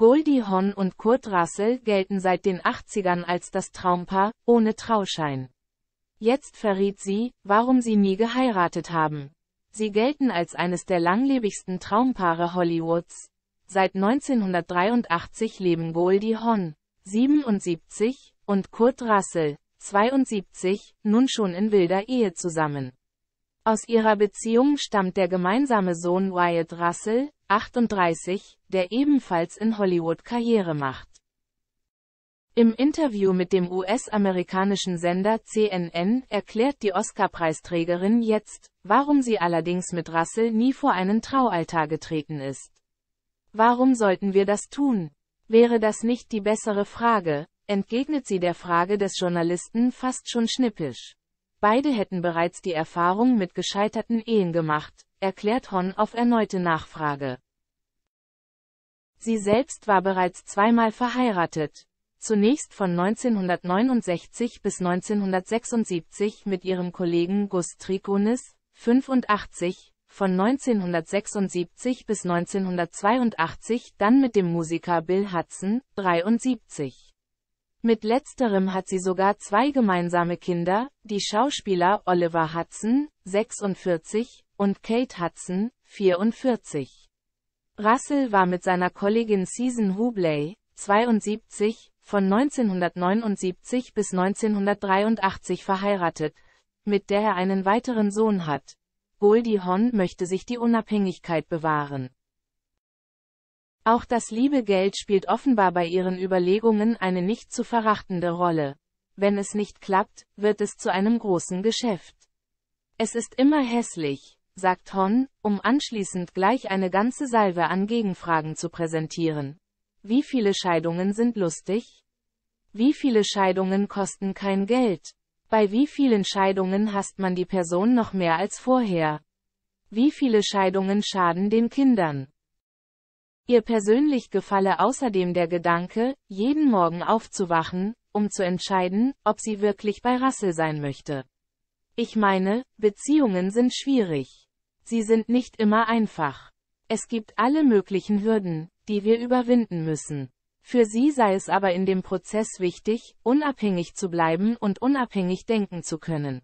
Goldie Hon und Kurt Russell gelten seit den 80ern als das Traumpaar, ohne Trauschein. Jetzt verriet sie, warum sie nie geheiratet haben. Sie gelten als eines der langlebigsten Traumpaare Hollywoods. Seit 1983 leben Goldie Hon, 77, und Kurt Russell, 72, nun schon in wilder Ehe zusammen. Aus ihrer Beziehung stammt der gemeinsame Sohn Wyatt Russell, 38, der ebenfalls in Hollywood Karriere macht. Im Interview mit dem US-amerikanischen Sender CNN erklärt die Oscar-Preisträgerin jetzt, warum sie allerdings mit Russell nie vor einen Traualtar getreten ist. Warum sollten wir das tun? Wäre das nicht die bessere Frage, entgegnet sie der Frage des Journalisten fast schon schnippisch. Beide hätten bereits die Erfahrung mit gescheiterten Ehen gemacht, erklärt Hon auf erneute Nachfrage. Sie selbst war bereits zweimal verheiratet, zunächst von 1969 bis 1976 mit ihrem Kollegen Gus Trikonis, 85, von 1976 bis 1982 dann mit dem Musiker Bill Hudson, 73. Mit letzterem hat sie sogar zwei gemeinsame Kinder, die Schauspieler Oliver Hudson, 46, und Kate Hudson, 44. Russell war mit seiner Kollegin Susan Hubley, 72, von 1979 bis 1983 verheiratet, mit der er einen weiteren Sohn hat. Goldie Hawn möchte sich die Unabhängigkeit bewahren. Auch das liebe Geld spielt offenbar bei ihren Überlegungen eine nicht zu verachtende Rolle. Wenn es nicht klappt, wird es zu einem großen Geschäft. Es ist immer hässlich, sagt Hon, um anschließend gleich eine ganze Salve an Gegenfragen zu präsentieren. Wie viele Scheidungen sind lustig? Wie viele Scheidungen kosten kein Geld? Bei wie vielen Scheidungen hasst man die Person noch mehr als vorher? Wie viele Scheidungen schaden den Kindern? Ihr persönlich gefalle außerdem der Gedanke, jeden Morgen aufzuwachen, um zu entscheiden, ob sie wirklich bei Rassel sein möchte. Ich meine, Beziehungen sind schwierig. Sie sind nicht immer einfach. Es gibt alle möglichen Hürden, die wir überwinden müssen. Für sie sei es aber in dem Prozess wichtig, unabhängig zu bleiben und unabhängig denken zu können.